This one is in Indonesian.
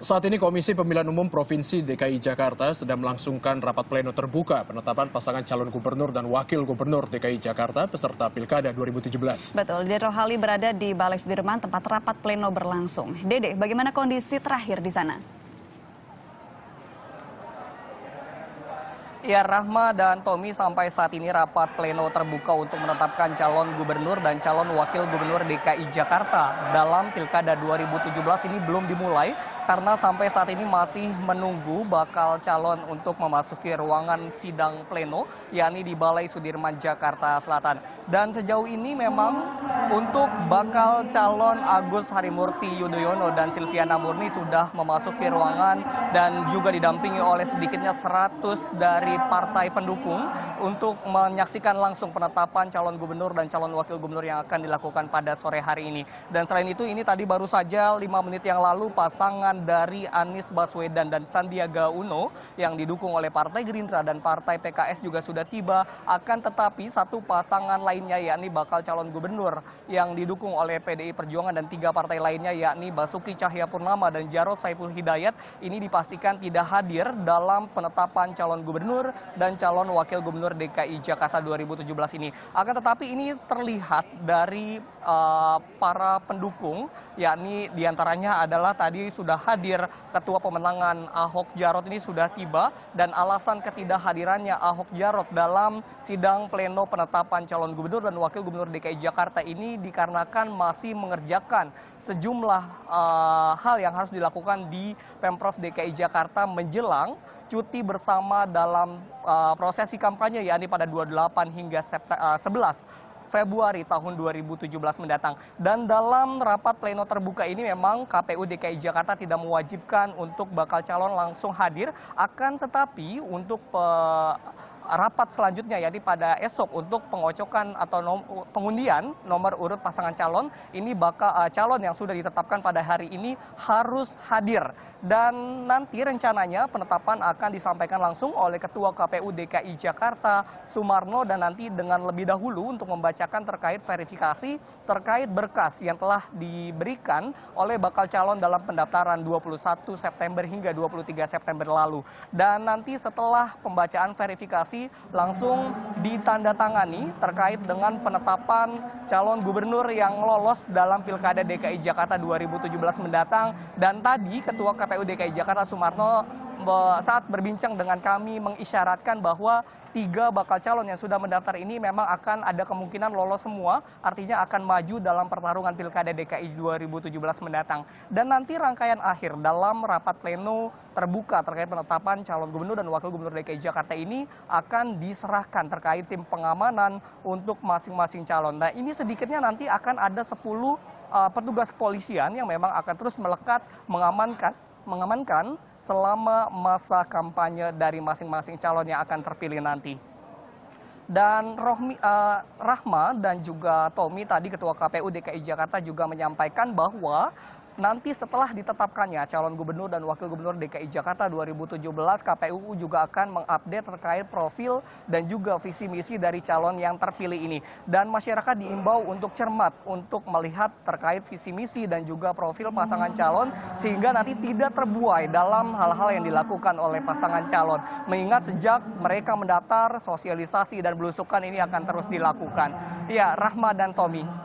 Saat ini Komisi Pemilihan Umum Provinsi DKI Jakarta sedang melangsungkan rapat pleno terbuka penetapan pasangan calon gubernur dan wakil gubernur DKI Jakarta peserta Pilkada 2017. Betul, Dede Rohali berada di Balai Sudirman tempat rapat pleno berlangsung. Dede, bagaimana kondisi terakhir di sana? Ya Rahma dan Tommy sampai saat ini rapat pleno terbuka untuk menetapkan calon gubernur dan calon wakil gubernur DKI Jakarta dalam Pilkada 2017 ini belum dimulai karena sampai saat ini masih menunggu bakal calon untuk memasuki ruangan sidang pleno yakni di Balai Sudirman Jakarta Selatan. Dan sejauh ini memang untuk bakal calon Agus Harimurti Yudhoyono dan Silviana Murni sudah memasuki ruangan dan juga didampingi oleh sedikitnya 100 dari dari partai pendukung untuk menyaksikan langsung penetapan calon gubernur dan calon wakil gubernur yang akan dilakukan pada sore hari ini. Dan selain itu ini tadi baru saja lima menit yang lalu pasangan dari Anies Baswedan dan Sandiaga Uno yang didukung oleh Partai Gerindra dan Partai PKS juga sudah tiba. Akan tetapi satu pasangan lainnya yakni bakal calon gubernur yang didukung oleh PDI Perjuangan dan tiga partai lainnya yakni Basuki Cahayapurnama dan Jarod Saiful Hidayat ini dipastikan tidak hadir dalam penetapan calon gubernur Gubernur dan calon Wakil Gubernur DKI Jakarta 2017 ini. Akan tetapi ini terlihat dari eh, para pendukung, yakni diantaranya adalah tadi sudah hadir Ketua Pemenangan Ahok Jarot ini sudah tiba dan alasan ketidakhadirannya Ahok Jarot dalam sidang pleno penetapan calon Gubernur dan Wakil Gubernur DKI Jakarta ini dikarenakan masih mengerjakan sejumlah eh, hal yang harus dilakukan di Pemprov DKI Jakarta menjelang cuti bersama dalam uh, prosesi kampanye yakni pada 28 hingga 11 eh, Februari tahun 2017 mendatang. Dan dalam rapat pleno terbuka ini memang KPU DKI Jakarta tidak mewajibkan untuk bakal calon langsung hadir, akan tetapi untuk uh, rapat selanjutnya yaitu pada esok untuk pengocokan atau nom pengundian nomor urut pasangan calon ini bakal uh, calon yang sudah ditetapkan pada hari ini harus hadir dan nanti rencananya penetapan akan disampaikan langsung oleh ketua KPU DKI Jakarta Sumarno dan nanti dengan lebih dahulu untuk membacakan terkait verifikasi terkait berkas yang telah diberikan oleh bakal calon dalam pendaftaran 21 September hingga 23 September lalu dan nanti setelah pembacaan verifikasi langsung ditandatangani terkait dengan penetapan calon gubernur yang lolos dalam Pilkada DKI Jakarta 2017 mendatang dan tadi Ketua KPU DKI Jakarta Sumarno saat berbincang dengan kami mengisyaratkan bahwa tiga bakal calon yang sudah mendaftar ini memang akan ada kemungkinan lolos semua, artinya akan maju dalam pertarungan Pilkada DKI 2017 mendatang. Dan nanti rangkaian akhir dalam rapat pleno terbuka terkait penetapan calon gubernur dan wakil gubernur DKI Jakarta ini akan diserahkan terkait tim pengamanan untuk masing-masing calon. Nah, ini sedikitnya nanti akan ada 10 uh, eh, petugas kepolisian yang memang akan terus melekat mengamankan mengamankan selama masa kampanye dari masing-masing calon yang akan terpilih nanti. Dan eh, Rahma dan juga Tommy tadi Ketua KPU DKI Jakarta juga menyampaikan bahwa nanti setelah ditetapkannya calon gubernur dan wakil gubernur DKI Jakarta 2017, KPU juga akan mengupdate terkait profil dan juga visi misi dari calon yang terpilih ini. Dan masyarakat diimbau untuk cermat untuk melihat terkait visi misi dan juga profil pasangan calon sehingga nanti tidak terbuai dalam hal-hal yang dilakukan oleh pasangan calon. Mengingat sejak mereka mendaftar sosialisasi dan belusukan ini akan terus dilakukan ya rahma dan tommy